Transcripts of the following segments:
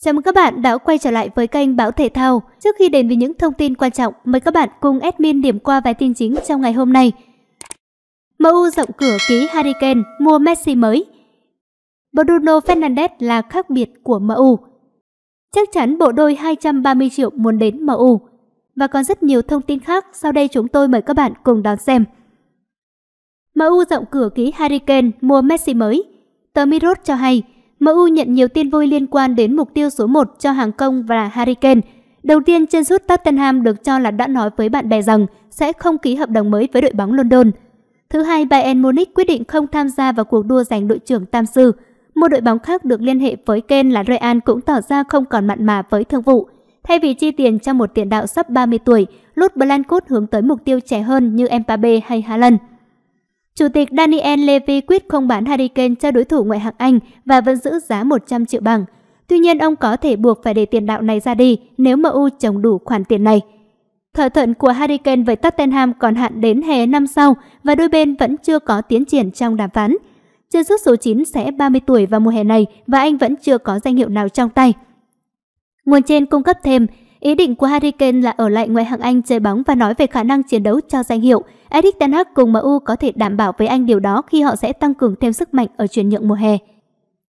Chào mừng các bạn đã quay trở lại với kênh Báo Thể Thao. Trước khi đến với những thông tin quan trọng, mời các bạn cùng admin điểm qua vài tin chính trong ngày hôm nay. MU rộng cửa ký Harry Kane mua Messi mới. Bruno Fernandes là khác biệt của MU. Chắc chắn bộ đôi 230 triệu muốn đến MU. Và còn rất nhiều thông tin khác, sau đây chúng tôi mời các bạn cùng đón xem. MU rộng cửa ký Harry Kane mua Messi mới. Tờ Mirror cho hay, MU nhận nhiều tin vui liên quan đến mục tiêu số 1 cho hàng công và Harry Kane. Đầu tiên, chân sút Tottenham được cho là đã nói với bạn bè rằng sẽ không ký hợp đồng mới với đội bóng London. Thứ hai, Bayern Munich quyết định không tham gia vào cuộc đua giành đội trưởng Tam Sư. Một đội bóng khác được liên hệ với Kane là Real cũng tỏ ra không còn mặn mà với thương vụ. Thay vì chi tiền cho một tiền đạo sắp 30 tuổi, Lút Blancut hướng tới mục tiêu trẻ hơn như Mbappe hay Haaland. Chủ tịch Daniel Levy quyết không bán Harry Kane cho đối thủ ngoại hạng Anh và vẫn giữ giá 100 triệu bảng. Tuy nhiên, ông có thể buộc phải để tiền đạo này ra đi nếu MU trồng đủ khoản tiền này. Thỏa thuận của Harry Kane với Tottenham còn hạn đến hè năm sau và đôi bên vẫn chưa có tiến triển trong đàm phán. Chân sút số 9 sẽ 30 tuổi vào mùa hè này và anh vẫn chưa có danh hiệu nào trong tay. Nguồn trên cung cấp thêm, Ý định của Harry Kane là ở lại ngoại hạng Anh chơi bóng và nói về khả năng chiến đấu cho danh hiệu. Eric Ten Hag cùng MU có thể đảm bảo với anh điều đó khi họ sẽ tăng cường thêm sức mạnh ở chuyển nhượng mùa hè.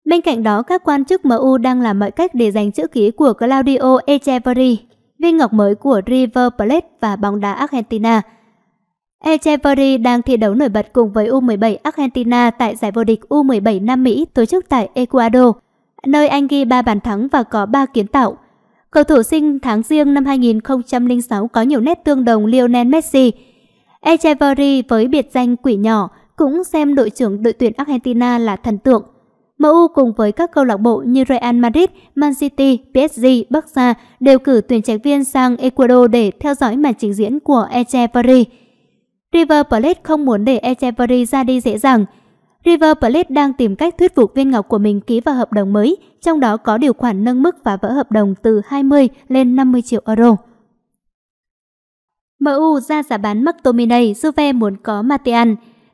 Bên cạnh đó, các quan chức MU đang làm mọi cách để giành chữ ký của Claudio Echeverri, viên ngọc mới của River Plate và bóng đá Argentina. Echeverri đang thi đấu nổi bật cùng với U17 Argentina tại giải vô địch U17 Nam Mỹ tổ chức tại Ecuador, nơi anh ghi 3 bàn thắng và có 3 kiến tạo cầu thủ sinh tháng riêng năm 2006 có nhiều nét tương đồng Lionel Messi. Echeverry với biệt danh quỷ nhỏ cũng xem đội trưởng đội tuyển Argentina là thần tượng. MU cùng với các câu lạc bộ như Real Madrid, Man City, PSG, Barca đều cử tuyển trạch viên sang Ecuador để theo dõi màn trình diễn của Echeverry. River Plate không muốn để Echeverry ra đi dễ dàng, River Plate đang tìm cách thuyết phục viên Ngọc của mình ký vào hợp đồng mới, trong đó có điều khoản nâng mức phá vỡ hợp đồng từ 20 lên 50 triệu euro. MU ra giá bán McTominay, Juve muốn có Martial.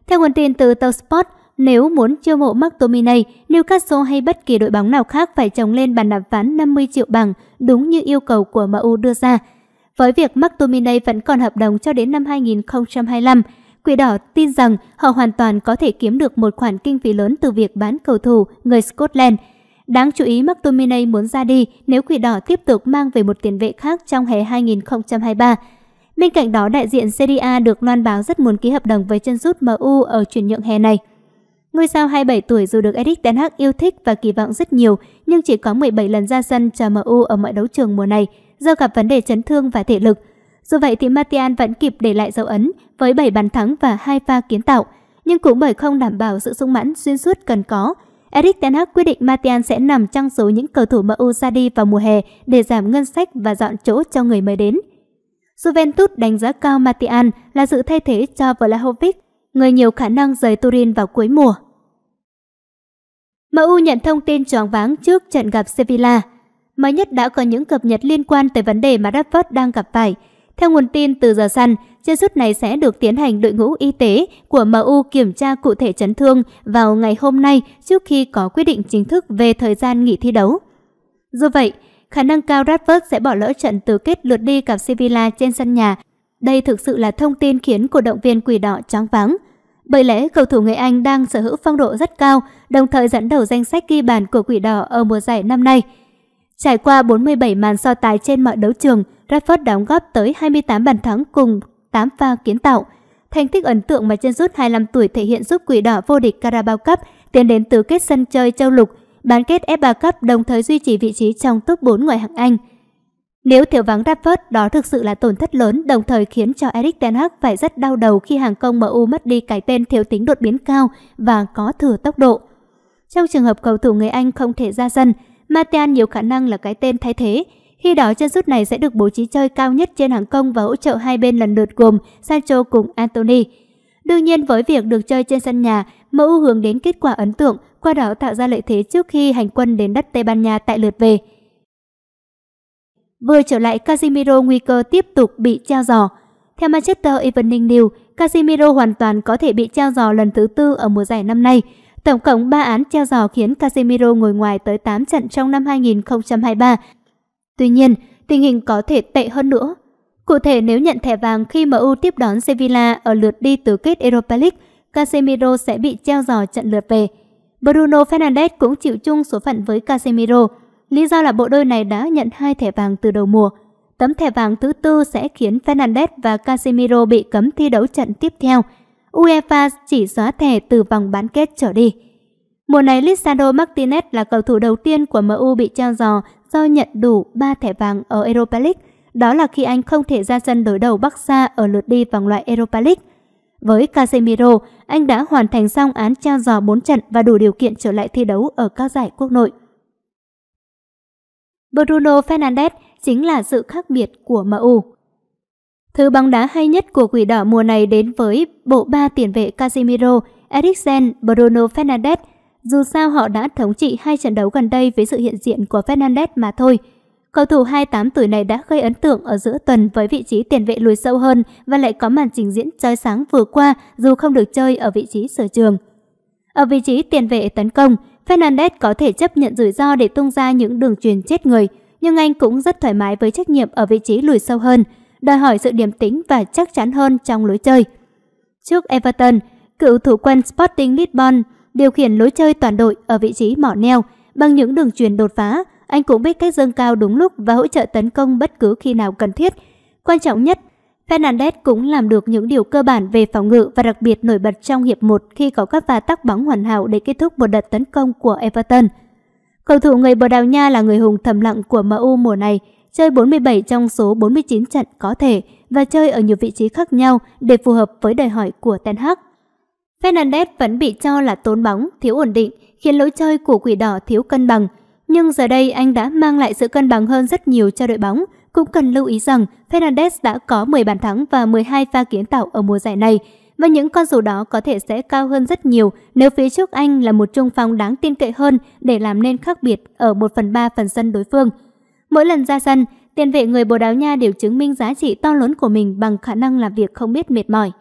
Theo nguồn tin từ tờ Sport, nếu muốn chiêu mộ McTominay, Newcastle hay bất kỳ đội bóng nào khác phải trồng lên bàn đàm phán 50 triệu bảng, đúng như yêu cầu của MU đưa ra. Với việc McTominay vẫn còn hợp đồng cho đến năm 2025, Quỷ đỏ tin rằng họ hoàn toàn có thể kiếm được một khoản kinh phí lớn từ việc bán cầu thủ người Scotland. Đáng chú ý McTominay muốn ra đi nếu quỷ đỏ tiếp tục mang về một tiền vệ khác trong hè 2023. Bên cạnh đó, đại diện CDA được loan báo rất muốn ký hợp đồng với chân rút MU ở chuyển nhượng hè này. Ngôi sao 27 tuổi dù được Eric Ten Hag yêu thích và kỳ vọng rất nhiều, nhưng chỉ có 17 lần ra sân cho MU ở mọi đấu trường mùa này do gặp vấn đề chấn thương và thể lực – dù vậy thì Martial vẫn kịp để lại dấu ấn với 7 bàn thắng và hai pha kiến tạo, nhưng cũng bởi không đảm bảo sự sung mãn xuyên suốt cần có. Eric Ten Hag quyết định Martial sẽ nằm trong số những cầu thủ MU ra đi vào mùa hè để giảm ngân sách và dọn chỗ cho người mới đến. Juventus đánh giá cao Martial là sự thay thế cho Vlahovic, người nhiều khả năng rời Turin vào cuối mùa. MU nhận thông tin choáng váng trước trận gặp Sevilla. Mới nhất đã có những cập nhật liên quan tới vấn đề mà Rashford đang gặp phải – theo nguồn tin từ giờ săn, chiết rút này sẽ được tiến hành đội ngũ y tế của MU kiểm tra cụ thể chấn thương vào ngày hôm nay trước khi có quyết định chính thức về thời gian nghỉ thi đấu. Do vậy, khả năng cao Radford sẽ bỏ lỡ trận tứ kết lượt đi cặp Sevilla trên sân nhà. Đây thực sự là thông tin khiến cổ động viên quỷ đỏ chóng váng. Bởi lẽ cầu thủ người Anh đang sở hữu phong độ rất cao, đồng thời dẫn đầu danh sách ghi bàn của quỷ đỏ ở mùa giải năm nay – Trải qua 47 màn so tài trên mọi đấu trường, Rashford đóng góp tới 28 bàn thắng cùng 8 pha kiến tạo. Thành tích ấn tượng mà chân rút 25 tuổi thể hiện giúp Quỷ Đỏ vô địch Carabao Cup tiến đến tứ kết sân chơi châu lục, bán kết FA Cup đồng thời duy trì vị trí trong top 4 ngoại hạng Anh. Nếu thiếu vắng Rashford, đó thực sự là tổn thất lớn, đồng thời khiến cho Eric Ten Hag phải rất đau đầu khi hàng công MU mất đi cái tên thiếu tính đột biến cao và có thừa tốc độ. Trong trường hợp cầu thủ người Anh không thể ra sân, Matean nhiều khả năng là cái tên thay thế. Khi đó chân sút này sẽ được bố trí chơi cao nhất trên hàng công và hỗ trợ hai bên lần lượt gồm Sancho cùng Anthony. Đương nhiên với việc được chơi trên sân nhà, MU hướng đến kết quả ấn tượng, qua đó tạo ra lợi thế trước khi hành quân đến đất Tây Ban Nha tại lượt về. Vừa trở lại, Casemiro nguy cơ tiếp tục bị treo giò. Theo Manchester Evening News, Casemiro hoàn toàn có thể bị treo giò lần thứ tư ở mùa giải năm nay Tổng cộng 3 án treo giò khiến Casemiro ngồi ngoài tới 8 trận trong năm 2023. Tuy nhiên, tình hình có thể tệ hơn nữa. Cụ thể nếu nhận thẻ vàng khi MU tiếp đón Sevilla ở lượt đi tứ kết Europa League, Casemiro sẽ bị treo giò trận lượt về. Bruno Fernandes cũng chịu chung số phận với Casemiro. Lý do là bộ đôi này đã nhận hai thẻ vàng từ đầu mùa. Tấm thẻ vàng thứ tư sẽ khiến Fernandes và Casemiro bị cấm thi đấu trận tiếp theo – UEFA chỉ xóa thẻ từ vòng bán kết trở đi. Mùa này Lisandro Martinez là cầu thủ đầu tiên của MU bị treo giò do nhận đủ 3 thẻ vàng ở Europa League. Đó là khi anh không thể ra sân đối đầu Barca ở lượt đi vòng loại Europa League. Với Casemiro, anh đã hoàn thành xong án treo giò 4 trận và đủ điều kiện trở lại thi đấu ở các giải quốc nội. Bruno Fernandes chính là sự khác biệt của MU. Thứ bóng đá hay nhất của quỷ đỏ mùa này đến với bộ ba tiền vệ Casemiro, Eriksen, Bruno Fernandes. Dù sao họ đã thống trị hai trận đấu gần đây với sự hiện diện của Fernandes mà thôi. Cầu thủ 28 tuổi này đã gây ấn tượng ở giữa tuần với vị trí tiền vệ lùi sâu hơn và lại có màn trình diễn chói sáng vừa qua dù không được chơi ở vị trí sở trường. Ở vị trí tiền vệ tấn công, Fernandes có thể chấp nhận rủi ro để tung ra những đường truyền chết người, nhưng anh cũng rất thoải mái với trách nhiệm ở vị trí lùi sâu hơn – đòi hỏi sự điềm tĩnh và chắc chắn hơn trong lối chơi. Trước Everton, cựu thủ quân Sporting Lisbon điều khiển lối chơi toàn đội ở vị trí mỏ neo bằng những đường truyền đột phá. Anh cũng biết cách dâng cao đúng lúc và hỗ trợ tấn công bất cứ khi nào cần thiết. Quan trọng nhất, Fernandes cũng làm được những điều cơ bản về phòng ngự và đặc biệt nổi bật trong hiệp 1 khi có các pha tắc bóng hoàn hảo để kết thúc một đợt tấn công của Everton. Cầu thủ người Bồ Đào Nha là người hùng thầm lặng của MU mùa này chơi 47 trong số 49 trận có thể và chơi ở nhiều vị trí khác nhau để phù hợp với đòi hỏi của Ten Hag. Fernandez vẫn bị cho là tốn bóng, thiếu ổn định, khiến lối chơi của quỷ đỏ thiếu cân bằng. Nhưng giờ đây anh đã mang lại sự cân bằng hơn rất nhiều cho đội bóng. Cũng cần lưu ý rằng Fernandez đã có 10 bàn thắng và 12 pha kiến tạo ở mùa giải này. Và những con số đó có thể sẽ cao hơn rất nhiều nếu phía trước anh là một trung phong đáng tin cậy hơn để làm nên khác biệt ở 1 phần 3 phần sân đối phương. Mỗi lần ra sân, tiền vệ người Bồ Đào Nha đều chứng minh giá trị to lớn của mình bằng khả năng làm việc không biết mệt mỏi.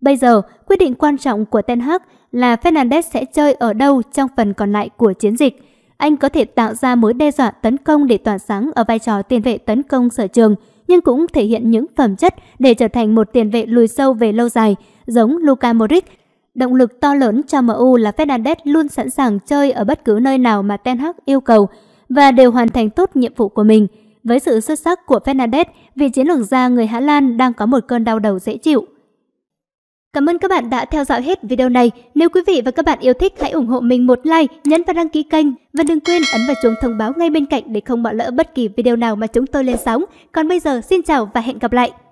Bây giờ, quyết định quan trọng của Ten Hag là Fernandes sẽ chơi ở đâu trong phần còn lại của chiến dịch. Anh có thể tạo ra mối đe dọa tấn công để tỏa sáng ở vai trò tiền vệ tấn công sở trường, nhưng cũng thể hiện những phẩm chất để trở thành một tiền vệ lùi sâu về lâu dài, giống Luka Modric. Động lực to lớn cho MU là Fernandes luôn sẵn sàng chơi ở bất cứ nơi nào mà Ten Hag yêu cầu – và đều hoàn thành tốt nhiệm vụ của mình. Với sự xuất sắc của Fernandez, vị chiến lược gia người Hà Lan đang có một cơn đau đầu dễ chịu. Cảm ơn các bạn đã theo dõi hết video này. Nếu quý vị và các bạn yêu thích, hãy ủng hộ mình một like, nhấn và đăng ký kênh. Và đừng quên ấn vào chuông thông báo ngay bên cạnh để không bỏ lỡ bất kỳ video nào mà chúng tôi lên sóng. Còn bây giờ, xin chào và hẹn gặp lại!